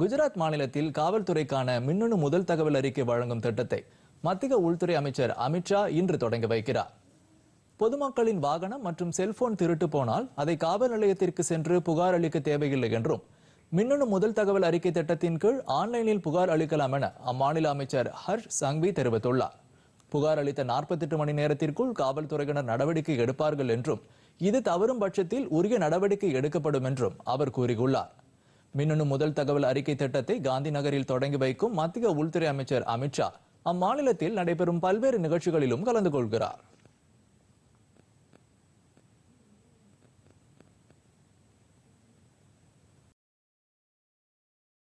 குஜராத் மாநிலத்தில் காவல்துறைக்கான மின்னணு முதல் தகவல் அறிக்கை வழங்கும் திட்டத்தை மத்திய உள்துறை அமைச்சர் அமித்ஷா இன்று தொடங்கி வைக்கிறார் பொதுமக்களின் வாகனம் மற்றும் செல்போன் திருட்டு போனால் அதை காவல் நிலையத்திற்கு சென்று புகார் அளிக்க தேவையில்லை என்றும் மின்னணு முதல் தகவல் அறிக்கை திட்டத்தின் கீழ் ஆன்லைனில் புகார் அளிக்கலாம் என அம்மாநில அமைச்சர் ஹர்ஷ் சங்வி தெரிவித்துள்ளார் புகார் அளித்த நாற்பத்தெட்டு மணி நேரத்திற்குள் காவல்துறையினர் நடவடிக்கை எடுப்பார்கள் என்றும் இது தவறும் பட்சத்தில் உரிய நடவடிக்கை எடுக்கப்படும் என்றும் அவர் கூறியுள்ளார் மின்னணு முதல் தகவல் அறிக்கை திட்டத்தை காந்தி நகரில் தொடங்கி வைக்கும் மத்திய உள்துறை அமைச்சர் அமித்ஷா அம்மாநிலத்தில் நடைபெறும் பல்வேறு நிகழ்ச்சிகளிலும் கலந்து கொள்கிறார்